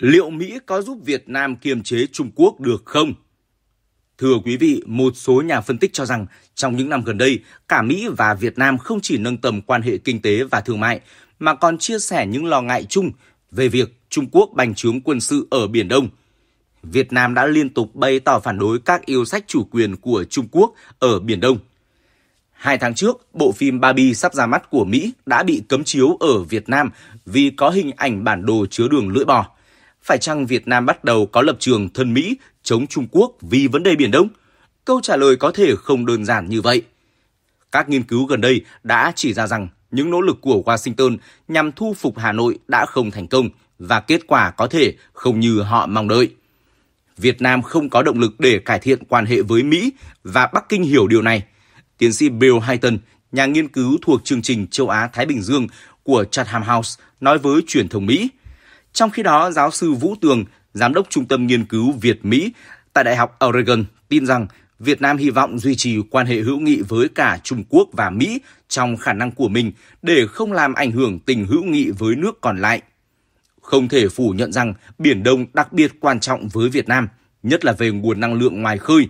liệu Mỹ có giúp Việt Nam kiềm chế Trung Quốc được không? Thưa quý vị, một số nhà phân tích cho rằng trong những năm gần đây, cả Mỹ và Việt Nam không chỉ nâng tầm quan hệ kinh tế và thương mại, mà còn chia sẻ những lo ngại chung về việc Trung Quốc bành trướng quân sự ở Biển Đông. Việt Nam đã liên tục bày tỏ phản đối các yêu sách chủ quyền của Trung Quốc ở Biển Đông. Hai tháng trước, bộ phim Barbie sắp ra mắt của Mỹ đã bị cấm chiếu ở Việt Nam vì có hình ảnh bản đồ chứa đường lưỡi bò. Phải chăng Việt Nam bắt đầu có lập trường thân Mỹ chống Trung Quốc vì vấn đề Biển Đông? Câu trả lời có thể không đơn giản như vậy. Các nghiên cứu gần đây đã chỉ ra rằng những nỗ lực của Washington nhằm thu phục Hà Nội đã không thành công và kết quả có thể không như họ mong đợi. Việt Nam không có động lực để cải thiện quan hệ với Mỹ và Bắc Kinh hiểu điều này. Tiến sĩ Bill Hayton, nhà nghiên cứu thuộc chương trình châu Á Thái Bình Dương của Chatham House nói với truyền thông Mỹ – trong khi đó, giáo sư Vũ Tường, giám đốc Trung tâm Nghiên cứu Việt-Mỹ tại Đại học Oregon tin rằng Việt Nam hy vọng duy trì quan hệ hữu nghị với cả Trung Quốc và Mỹ trong khả năng của mình để không làm ảnh hưởng tình hữu nghị với nước còn lại. Không thể phủ nhận rằng Biển Đông đặc biệt quan trọng với Việt Nam, nhất là về nguồn năng lượng ngoài khơi.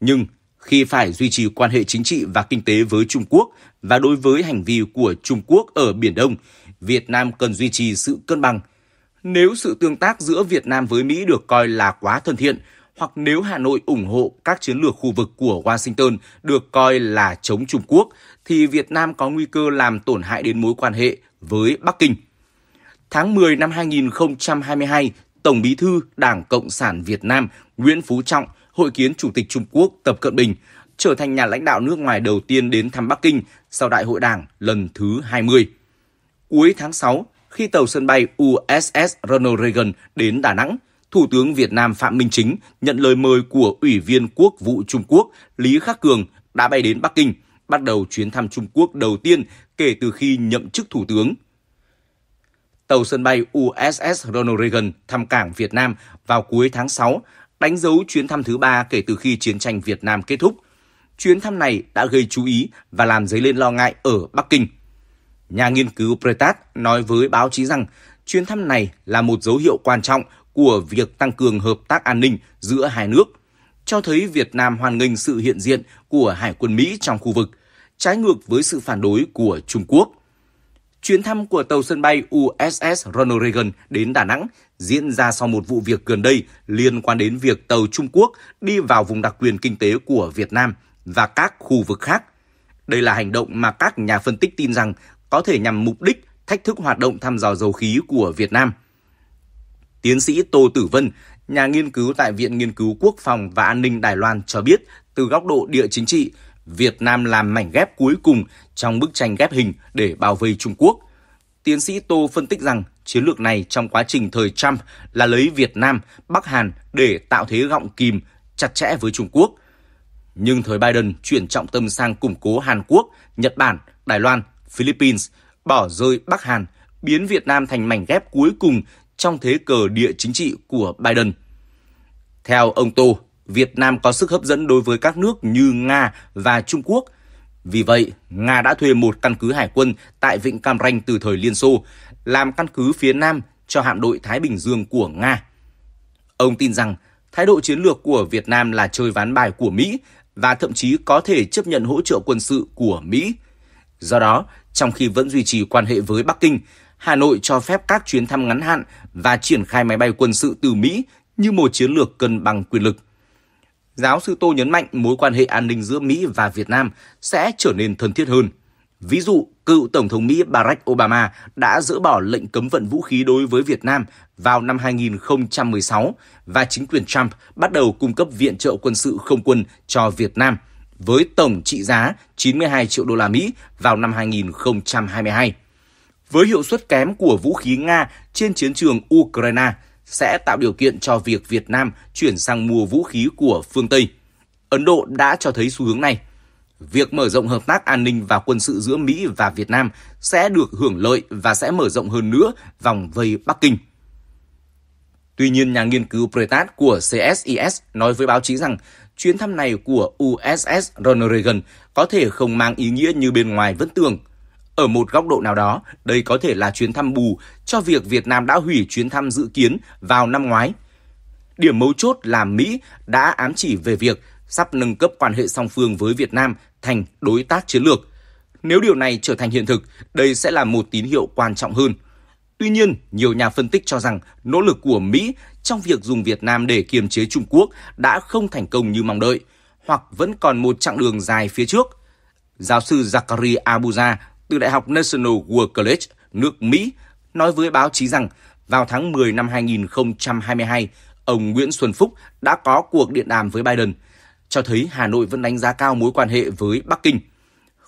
Nhưng khi phải duy trì quan hệ chính trị và kinh tế với Trung Quốc và đối với hành vi của Trung Quốc ở Biển Đông, Việt Nam cần duy trì sự cân bằng – nếu sự tương tác giữa Việt Nam với Mỹ được coi là quá thân thiện hoặc nếu Hà Nội ủng hộ các chiến lược khu vực của Washington được coi là chống Trung Quốc thì Việt Nam có nguy cơ làm tổn hại đến mối quan hệ với Bắc Kinh. Tháng 10 năm 2022, Tổng Bí thư Đảng Cộng sản Việt Nam Nguyễn Phú Trọng hội kiến Chủ tịch Trung Quốc Tập Cận Bình, trở thành nhà lãnh đạo nước ngoài đầu tiên đến thăm Bắc Kinh sau Đại hội Đảng lần thứ 20. Cuối tháng 6, khi tàu sân bay USS Ronald Reagan đến Đà Nẵng, Thủ tướng Việt Nam Phạm Minh Chính nhận lời mời của Ủy viên Quốc vụ Trung Quốc Lý Khắc Cường đã bay đến Bắc Kinh, bắt đầu chuyến thăm Trung Quốc đầu tiên kể từ khi nhậm chức Thủ tướng. Tàu sân bay USS Ronald Reagan thăm cảng Việt Nam vào cuối tháng 6, đánh dấu chuyến thăm thứ ba kể từ khi chiến tranh Việt Nam kết thúc. Chuyến thăm này đã gây chú ý và làm dấy lên lo ngại ở Bắc Kinh. Nhà nghiên cứu Pretat nói với báo chí rằng chuyến thăm này là một dấu hiệu quan trọng của việc tăng cường hợp tác an ninh giữa hai nước, cho thấy Việt Nam hoan nghênh sự hiện diện của Hải quân Mỹ trong khu vực, trái ngược với sự phản đối của Trung Quốc. Chuyến thăm của tàu sân bay USS Ronald Reagan đến Đà Nẵng diễn ra sau một vụ việc gần đây liên quan đến việc tàu Trung Quốc đi vào vùng đặc quyền kinh tế của Việt Nam và các khu vực khác. Đây là hành động mà các nhà phân tích tin rằng có thể nhằm mục đích thách thức hoạt động thăm dò dầu khí của Việt Nam. Tiến sĩ Tô Tử Vân, nhà nghiên cứu tại Viện Nghiên cứu Quốc phòng và An ninh Đài Loan cho biết, từ góc độ địa chính trị, Việt Nam làm mảnh ghép cuối cùng trong bức tranh ghép hình để bảo vệ Trung Quốc. Tiến sĩ Tô phân tích rằng chiến lược này trong quá trình thời Trump là lấy Việt Nam, Bắc Hàn để tạo thế gọng kìm chặt chẽ với Trung Quốc. Nhưng thời Biden chuyển trọng tâm sang củng cố Hàn Quốc, Nhật Bản, Đài Loan Philippines, bỏ rơi Bắc Hàn, biến Việt Nam thành mảnh ghép cuối cùng trong thế cờ địa chính trị của Biden. Theo ông Tô, Việt Nam có sức hấp dẫn đối với các nước như Nga và Trung Quốc. Vì vậy, Nga đã thuê một căn cứ hải quân tại Vịnh Cam Ranh từ thời Liên Xô, làm căn cứ phía Nam cho hạm đội Thái Bình Dương của Nga. Ông tin rằng thái độ chiến lược của Việt Nam là chơi ván bài của Mỹ và thậm chí có thể chấp nhận hỗ trợ quân sự của Mỹ. Do đó, trong khi vẫn duy trì quan hệ với Bắc Kinh, Hà Nội cho phép các chuyến thăm ngắn hạn và triển khai máy bay quân sự từ Mỹ như một chiến lược cân bằng quyền lực. Giáo sư Tô nhấn mạnh mối quan hệ an ninh giữa Mỹ và Việt Nam sẽ trở nên thân thiết hơn. Ví dụ, cựu Tổng thống Mỹ Barack Obama đã dỡ bỏ lệnh cấm vận vũ khí đối với Việt Nam vào năm 2016 và chính quyền Trump bắt đầu cung cấp viện trợ quân sự không quân cho Việt Nam – với tổng trị giá 92 triệu đô la Mỹ vào năm 2022. Với hiệu suất kém của vũ khí Nga trên chiến trường Ukraine sẽ tạo điều kiện cho việc Việt Nam chuyển sang mua vũ khí của phương Tây. Ấn Độ đã cho thấy xu hướng này. Việc mở rộng hợp tác an ninh và quân sự giữa Mỹ và Việt Nam sẽ được hưởng lợi và sẽ mở rộng hơn nữa vòng vây Bắc Kinh. Tuy nhiên, nhà nghiên cứu Pretat của CSIS nói với báo chí rằng chuyến thăm này của USS Ronald Reagan có thể không mang ý nghĩa như bên ngoài vẫn tưởng. Ở một góc độ nào đó, đây có thể là chuyến thăm bù cho việc Việt Nam đã hủy chuyến thăm dự kiến vào năm ngoái. Điểm mấu chốt là Mỹ đã ám chỉ về việc sắp nâng cấp quan hệ song phương với Việt Nam thành đối tác chiến lược. Nếu điều này trở thành hiện thực, đây sẽ là một tín hiệu quan trọng hơn – Tuy nhiên, nhiều nhà phân tích cho rằng nỗ lực của Mỹ trong việc dùng Việt Nam để kiềm chế Trung Quốc đã không thành công như mong đợi, hoặc vẫn còn một chặng đường dài phía trước. Giáo sư Zachary Abuja từ Đại học National War College, nước Mỹ, nói với báo chí rằng vào tháng 10 năm 2022, ông Nguyễn Xuân Phúc đã có cuộc điện đàm với Biden, cho thấy Hà Nội vẫn đánh giá cao mối quan hệ với Bắc Kinh.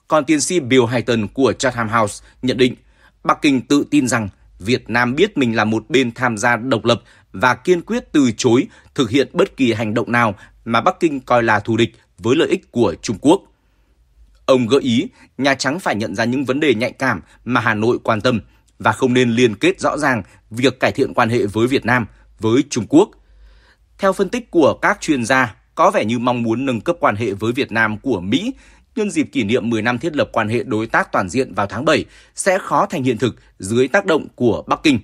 Còn tiến sĩ Bill Hayton của Chatham House nhận định Bắc Kinh tự tin rằng Việt Nam biết mình là một bên tham gia độc lập và kiên quyết từ chối thực hiện bất kỳ hành động nào mà Bắc Kinh coi là thù địch với lợi ích của Trung Quốc. Ông gợi ý Nhà Trắng phải nhận ra những vấn đề nhạy cảm mà Hà Nội quan tâm và không nên liên kết rõ ràng việc cải thiện quan hệ với Việt Nam với Trung Quốc. Theo phân tích của các chuyên gia, có vẻ như mong muốn nâng cấp quan hệ với Việt Nam của Mỹ nhân dịp kỷ niệm 10 năm thiết lập quan hệ đối tác toàn diện vào tháng 7 sẽ khó thành hiện thực dưới tác động của Bắc Kinh.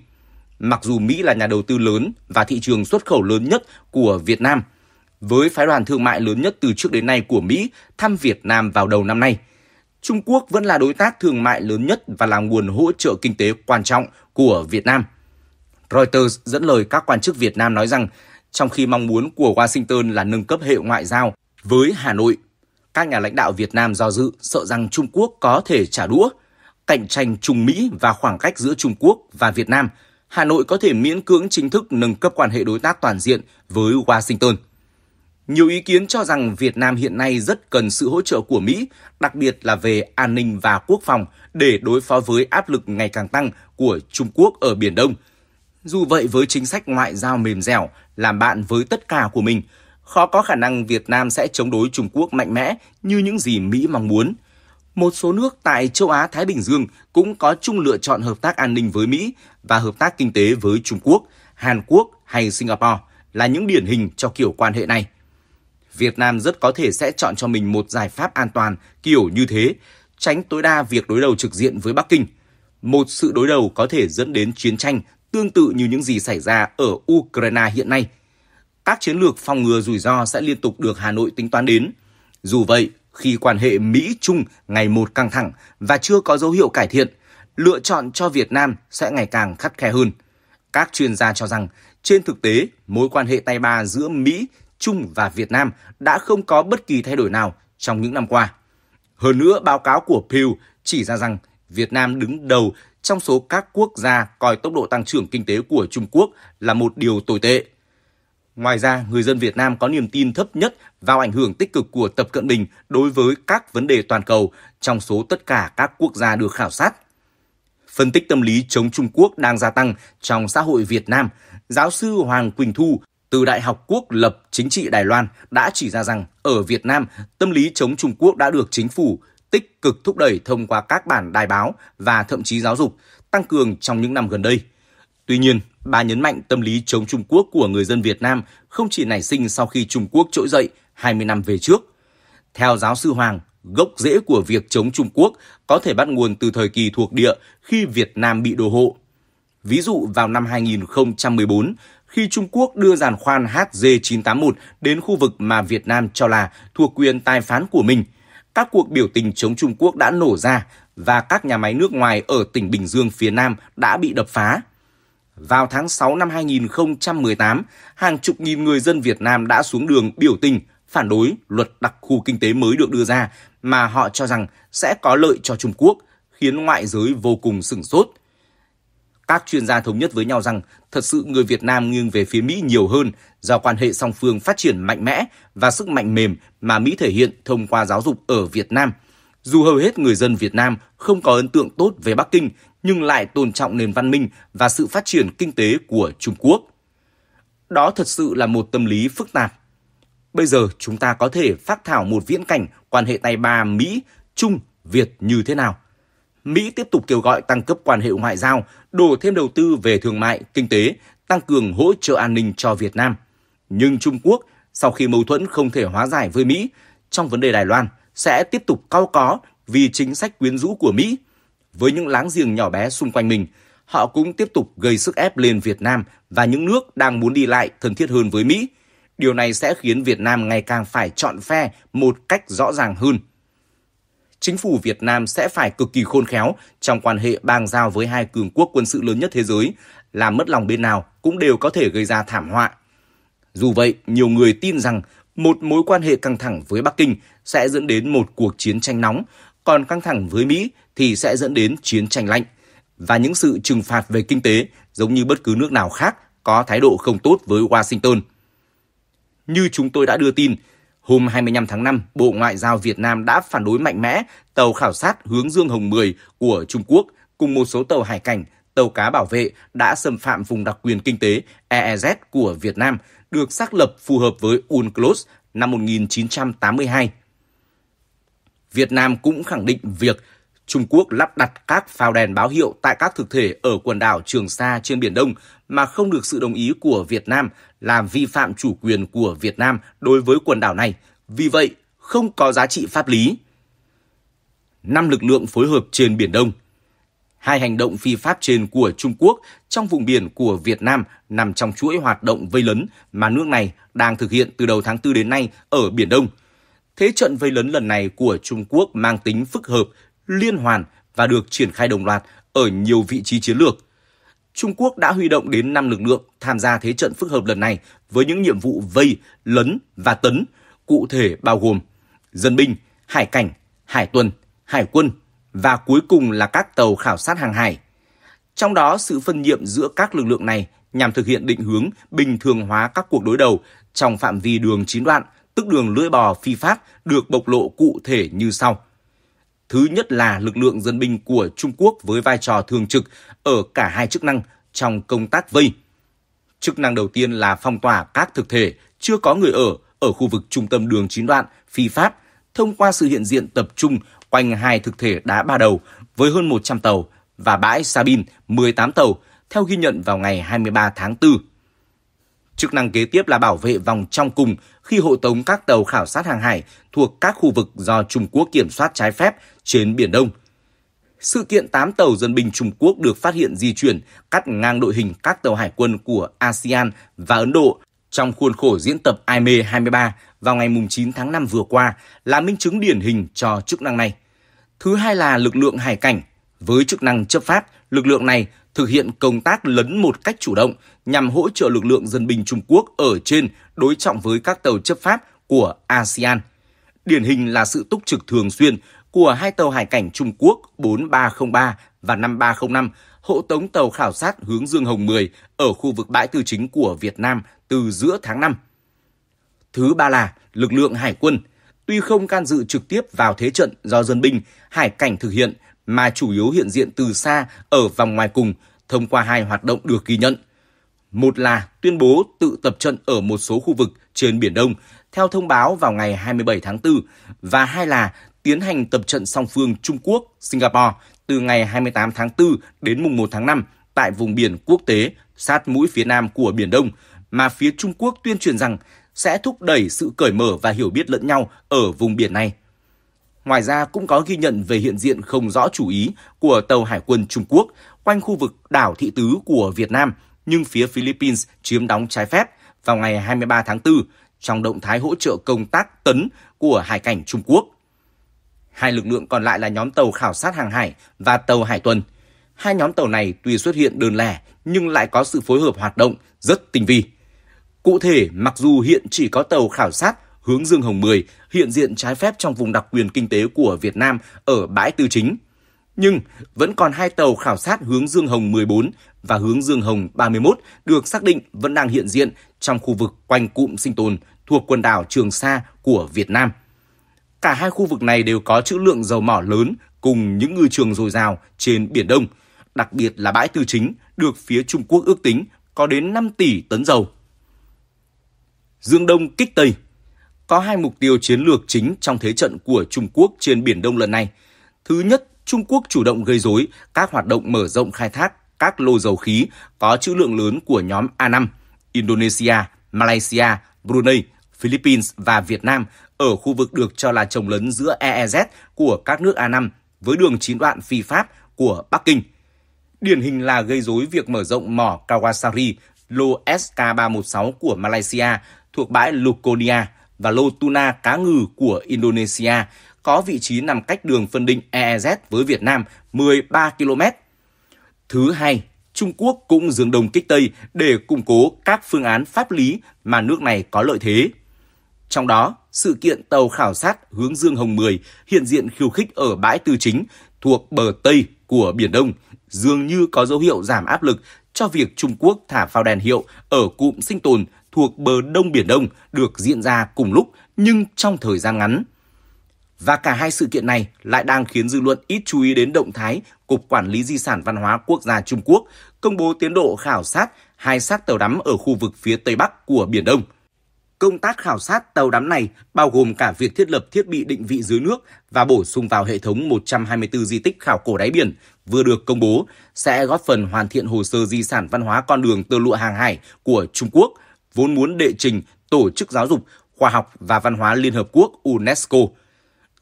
Mặc dù Mỹ là nhà đầu tư lớn và thị trường xuất khẩu lớn nhất của Việt Nam, với phái đoàn thương mại lớn nhất từ trước đến nay của Mỹ thăm Việt Nam vào đầu năm nay, Trung Quốc vẫn là đối tác thương mại lớn nhất và là nguồn hỗ trợ kinh tế quan trọng của Việt Nam. Reuters dẫn lời các quan chức Việt Nam nói rằng, trong khi mong muốn của Washington là nâng cấp hệ ngoại giao với Hà Nội các nhà lãnh đạo Việt Nam do dự sợ rằng Trung Quốc có thể trả đũa. Cạnh tranh Trung Mỹ và khoảng cách giữa Trung Quốc và Việt Nam, Hà Nội có thể miễn cưỡng chính thức nâng cấp quan hệ đối tác toàn diện với Washington. Nhiều ý kiến cho rằng Việt Nam hiện nay rất cần sự hỗ trợ của Mỹ, đặc biệt là về an ninh và quốc phòng để đối phó với áp lực ngày càng tăng của Trung Quốc ở Biển Đông. Dù vậy với chính sách ngoại giao mềm dẻo, làm bạn với tất cả của mình – khó có khả năng Việt Nam sẽ chống đối Trung Quốc mạnh mẽ như những gì Mỹ mong muốn. Một số nước tại châu Á Thái Bình Dương cũng có chung lựa chọn hợp tác an ninh với Mỹ và hợp tác kinh tế với Trung Quốc, Hàn Quốc hay Singapore là những điển hình cho kiểu quan hệ này. Việt Nam rất có thể sẽ chọn cho mình một giải pháp an toàn kiểu như thế, tránh tối đa việc đối đầu trực diện với Bắc Kinh. Một sự đối đầu có thể dẫn đến chiến tranh tương tự như những gì xảy ra ở Ukraine hiện nay – các chiến lược phòng ngừa rủi ro sẽ liên tục được Hà Nội tính toán đến. Dù vậy, khi quan hệ Mỹ-Trung ngày một căng thẳng và chưa có dấu hiệu cải thiện, lựa chọn cho Việt Nam sẽ ngày càng khắt khe hơn. Các chuyên gia cho rằng, trên thực tế, mối quan hệ tay ba giữa Mỹ, Trung và Việt Nam đã không có bất kỳ thay đổi nào trong những năm qua. Hơn nữa, báo cáo của Pew chỉ ra rằng Việt Nam đứng đầu trong số các quốc gia coi tốc độ tăng trưởng kinh tế của Trung Quốc là một điều tồi tệ Ngoài ra, người dân Việt Nam có niềm tin thấp nhất vào ảnh hưởng tích cực của Tập Cận Bình đối với các vấn đề toàn cầu trong số tất cả các quốc gia được khảo sát. Phân tích tâm lý chống Trung Quốc đang gia tăng trong xã hội Việt Nam, giáo sư Hoàng Quỳnh Thu từ Đại học Quốc lập Chính trị Đài Loan đã chỉ ra rằng ở Việt Nam, tâm lý chống Trung Quốc đã được chính phủ tích cực thúc đẩy thông qua các bản đài báo và thậm chí giáo dục tăng cường trong những năm gần đây. Tuy nhiên, Bà nhấn mạnh tâm lý chống Trung Quốc của người dân Việt Nam không chỉ nảy sinh sau khi Trung Quốc trỗi dậy 20 năm về trước. Theo giáo sư Hoàng, gốc rễ của việc chống Trung Quốc có thể bắt nguồn từ thời kỳ thuộc địa khi Việt Nam bị đô hộ. Ví dụ vào năm 2014, khi Trung Quốc đưa giàn khoan hg 981 đến khu vực mà Việt Nam cho là thuộc quyền tài phán của mình, các cuộc biểu tình chống Trung Quốc đã nổ ra và các nhà máy nước ngoài ở tỉnh Bình Dương phía Nam đã bị đập phá vào tháng 6 năm 2018, hàng chục nghìn người dân Việt Nam đã xuống đường biểu tình phản đối luật đặc khu kinh tế mới được đưa ra mà họ cho rằng sẽ có lợi cho Trung Quốc, khiến ngoại giới vô cùng sửng sốt. Các chuyên gia thống nhất với nhau rằng thật sự người Việt Nam nghiêng về phía Mỹ nhiều hơn do quan hệ song phương phát triển mạnh mẽ và sức mạnh mềm mà Mỹ thể hiện thông qua giáo dục ở Việt Nam. Dù hầu hết người dân Việt Nam không có ấn tượng tốt về Bắc Kinh nhưng lại tôn trọng nền văn minh và sự phát triển kinh tế của Trung Quốc. Đó thật sự là một tâm lý phức tạp. Bây giờ chúng ta có thể phát thảo một viễn cảnh quan hệ tay ba Mỹ, Trung, Việt như thế nào. Mỹ tiếp tục kêu gọi tăng cấp quan hệ ngoại giao, đổ thêm đầu tư về thương mại, kinh tế, tăng cường hỗ trợ an ninh cho Việt Nam. Nhưng Trung Quốc, sau khi mâu thuẫn không thể hóa giải với Mỹ, trong vấn đề Đài Loan sẽ tiếp tục cao có vì chính sách quyến rũ của Mỹ – với những láng giềng nhỏ bé xung quanh mình, họ cũng tiếp tục gây sức ép lên Việt Nam và những nước đang muốn đi lại thân thiết hơn với Mỹ. Điều này sẽ khiến Việt Nam ngày càng phải chọn phe một cách rõ ràng hơn. Chính phủ Việt Nam sẽ phải cực kỳ khôn khéo trong quan hệ bang giao với hai cường quốc quân sự lớn nhất thế giới, làm mất lòng bên nào cũng đều có thể gây ra thảm họa. Dù vậy, nhiều người tin rằng một mối quan hệ căng thẳng với Bắc Kinh sẽ dẫn đến một cuộc chiến tranh nóng còn căng thẳng với Mỹ thì sẽ dẫn đến chiến tranh lạnh và những sự trừng phạt về kinh tế giống như bất cứ nước nào khác có thái độ không tốt với Washington. Như chúng tôi đã đưa tin, hôm 25 tháng 5, Bộ Ngoại giao Việt Nam đã phản đối mạnh mẽ tàu khảo sát hướng Dương Hồng 10 của Trung Quốc cùng một số tàu hải cảnh, tàu cá bảo vệ đã xâm phạm vùng đặc quyền kinh tế EEZ của Việt Nam được xác lập phù hợp với UNCLOS năm 1982. Việt Nam cũng khẳng định việc Trung Quốc lắp đặt các phao đèn báo hiệu tại các thực thể ở quần đảo Trường Sa trên Biển Đông mà không được sự đồng ý của Việt Nam là vi phạm chủ quyền của Việt Nam đối với quần đảo này. Vì vậy, không có giá trị pháp lý. Năm lực lượng phối hợp trên Biển Đông Hai hành động phi pháp trên của Trung Quốc trong vùng biển của Việt Nam nằm trong chuỗi hoạt động vây lấn mà nước này đang thực hiện từ đầu tháng 4 đến nay ở Biển Đông – thế trận vây lấn lần này của Trung Quốc mang tính phức hợp, liên hoàn và được triển khai đồng loạt ở nhiều vị trí chiến lược. Trung Quốc đã huy động đến 5 lực lượng tham gia thế trận phức hợp lần này với những nhiệm vụ vây, lấn và tấn, cụ thể bao gồm dân binh, hải cảnh, hải tuần, hải quân và cuối cùng là các tàu khảo sát hàng hải. Trong đó, sự phân nhiệm giữa các lực lượng này nhằm thực hiện định hướng bình thường hóa các cuộc đối đầu trong phạm vi đường chín đoạn – tức đường lưỡi bò phi pháp được bộc lộ cụ thể như sau. Thứ nhất là lực lượng dân binh của Trung Quốc với vai trò thường trực ở cả hai chức năng trong công tác vây. Chức năng đầu tiên là phong tỏa các thực thể chưa có người ở ở khu vực trung tâm đường chín đoạn phi pháp thông qua sự hiện diện tập trung quanh hai thực thể đá ba đầu với hơn 100 tàu và bãi Sabin 18 tàu theo ghi nhận vào ngày 23 tháng 4 Chức năng kế tiếp là bảo vệ vòng trong cùng khi hộ tống các tàu khảo sát hàng hải thuộc các khu vực do Trung Quốc kiểm soát trái phép trên Biển Đông. Sự kiện 8 tàu dân binh Trung Quốc được phát hiện di chuyển cắt ngang đội hình các tàu hải quân của ASEAN và Ấn Độ trong khuôn khổ diễn tập IME 23 vào ngày 9 tháng 5 vừa qua là minh chứng điển hình cho chức năng này. Thứ hai là lực lượng hải cảnh. Với chức năng chấp pháp, lực lượng này thực hiện công tác lấn một cách chủ động nhằm hỗ trợ lực lượng dân binh Trung Quốc ở trên đối trọng với các tàu chấp pháp của ASEAN. Điển hình là sự túc trực thường xuyên của hai tàu hải cảnh Trung Quốc 4303 và 5305 hộ tống tàu khảo sát hướng Dương Hồng 10 ở khu vực bãi tư chính của Việt Nam từ giữa tháng 5. Thứ ba là lực lượng hải quân. Tuy không can dự trực tiếp vào thế trận do dân binh, hải cảnh thực hiện mà chủ yếu hiện diện từ xa ở vòng ngoài cùng thông qua hai hoạt động được ghi nhận. Một là tuyên bố tự tập trận ở một số khu vực trên Biển Đông theo thông báo vào ngày 27 tháng 4 và hai là tiến hành tập trận song phương Trung Quốc, Singapore từ ngày 28 tháng 4 đến mùng 1 tháng 5 tại vùng biển quốc tế sát mũi phía nam của Biển Đông mà phía Trung Quốc tuyên truyền rằng sẽ thúc đẩy sự cởi mở và hiểu biết lẫn nhau ở vùng biển này. Ngoài ra cũng có ghi nhận về hiện diện không rõ chủ ý của tàu hải quân Trung Quốc quanh khu vực đảo Thị Tứ của Việt Nam, nhưng phía Philippines chiếm đóng trái phép vào ngày 23 tháng 4 trong động thái hỗ trợ công tác tấn của hải cảnh Trung Quốc. Hai lực lượng còn lại là nhóm tàu khảo sát hàng hải và tàu hải tuần. Hai nhóm tàu này tuy xuất hiện đơn lẻ nhưng lại có sự phối hợp hoạt động rất tinh vi. Cụ thể, mặc dù hiện chỉ có tàu khảo sát hướng Dương Hồng 10 hiện diện trái phép trong vùng đặc quyền kinh tế của Việt Nam ở bãi Tư Chính. Nhưng vẫn còn hai tàu khảo sát hướng Dương Hồng 14 và hướng Dương Hồng 31 được xác định vẫn đang hiện diện trong khu vực quanh cụm sinh tồn thuộc quần đảo Trường Sa của Việt Nam. Cả hai khu vực này đều có trữ lượng dầu mỏ lớn cùng những ngư trường dồi dào trên Biển Đông, đặc biệt là bãi Tư Chính được phía Trung Quốc ước tính có đến 5 tỷ tấn dầu. Dương Đông kích Tây có hai mục tiêu chiến lược chính trong thế trận của Trung Quốc trên Biển Đông lần này. Thứ nhất, Trung Quốc chủ động gây rối các hoạt động mở rộng khai thác các lô dầu khí có trữ lượng lớn của nhóm A5, Indonesia, Malaysia, Brunei, Philippines và Việt Nam ở khu vực được cho là trồng lấn giữa EEZ của các nước A5 với đường chín đoạn phi pháp của Bắc Kinh. Điển hình là gây rối việc mở rộng mỏ Kawasari, lô SK316 của Malaysia thuộc bãi Lukonia – và lô tuna cá ngừ của Indonesia có vị trí nằm cách đường phân định EEZ với Việt Nam 13 km. Thứ hai, Trung Quốc cũng dường đồng kích Tây để củng cố các phương án pháp lý mà nước này có lợi thế. Trong đó, sự kiện tàu khảo sát hướng Dương Hồng 10 hiện diện khiêu khích ở bãi Tư Chính thuộc bờ Tây của Biển Đông dường như có dấu hiệu giảm áp lực cho việc Trung Quốc thả phao đèn hiệu ở cụm sinh tồn thuộc bờ Đông Biển Đông được diễn ra cùng lúc nhưng trong thời gian ngắn. Và cả hai sự kiện này lại đang khiến dư luận ít chú ý đến động thái Cục Quản lý Di sản Văn hóa Quốc gia Trung Quốc công bố tiến độ khảo sát hai xác tàu đắm ở khu vực phía Tây Bắc của Biển Đông. Công tác khảo sát tàu đắm này bao gồm cả việc thiết lập thiết bị định vị dưới nước và bổ sung vào hệ thống 124 di tích khảo cổ đáy biển vừa được công bố sẽ góp phần hoàn thiện hồ sơ di sản văn hóa con đường tơ lụa hàng hải của Trung Quốc vốn muốn đệ trình Tổ chức Giáo dục, Khoa học và Văn hóa Liên Hợp Quốc UNESCO.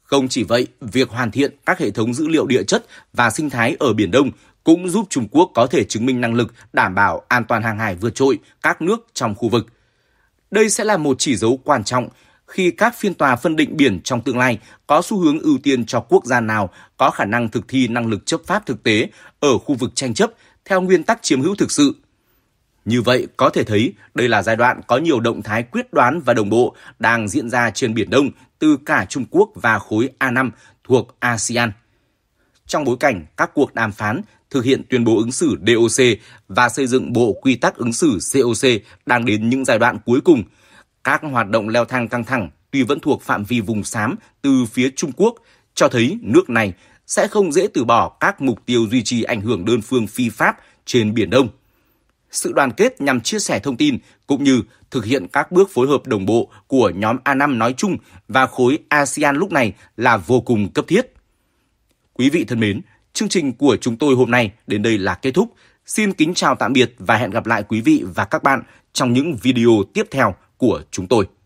Không chỉ vậy, việc hoàn thiện các hệ thống dữ liệu địa chất và sinh thái ở Biển Đông cũng giúp Trung Quốc có thể chứng minh năng lực đảm bảo an toàn hàng hải vượt trội các nước trong khu vực. Đây sẽ là một chỉ dấu quan trọng khi các phiên tòa phân định biển trong tương lai có xu hướng ưu tiên cho quốc gia nào có khả năng thực thi năng lực chấp pháp thực tế ở khu vực tranh chấp theo nguyên tắc chiếm hữu thực sự – như vậy có thể thấy đây là giai đoạn có nhiều động thái quyết đoán và đồng bộ đang diễn ra trên Biển Đông từ cả Trung Quốc và khối A5 thuộc ASEAN. Trong bối cảnh các cuộc đàm phán thực hiện tuyên bố ứng xử DOC và xây dựng bộ quy tắc ứng xử COC đang đến những giai đoạn cuối cùng, các hoạt động leo thang căng thẳng tuy vẫn thuộc phạm vi vùng xám từ phía Trung Quốc, cho thấy nước này sẽ không dễ từ bỏ các mục tiêu duy trì ảnh hưởng đơn phương phi pháp trên Biển Đông sự đoàn kết nhằm chia sẻ thông tin cũng như thực hiện các bước phối hợp đồng bộ của nhóm A5 nói chung và khối ASEAN lúc này là vô cùng cấp thiết. Quý vị thân mến, chương trình của chúng tôi hôm nay đến đây là kết thúc. Xin kính chào tạm biệt và hẹn gặp lại quý vị và các bạn trong những video tiếp theo của chúng tôi.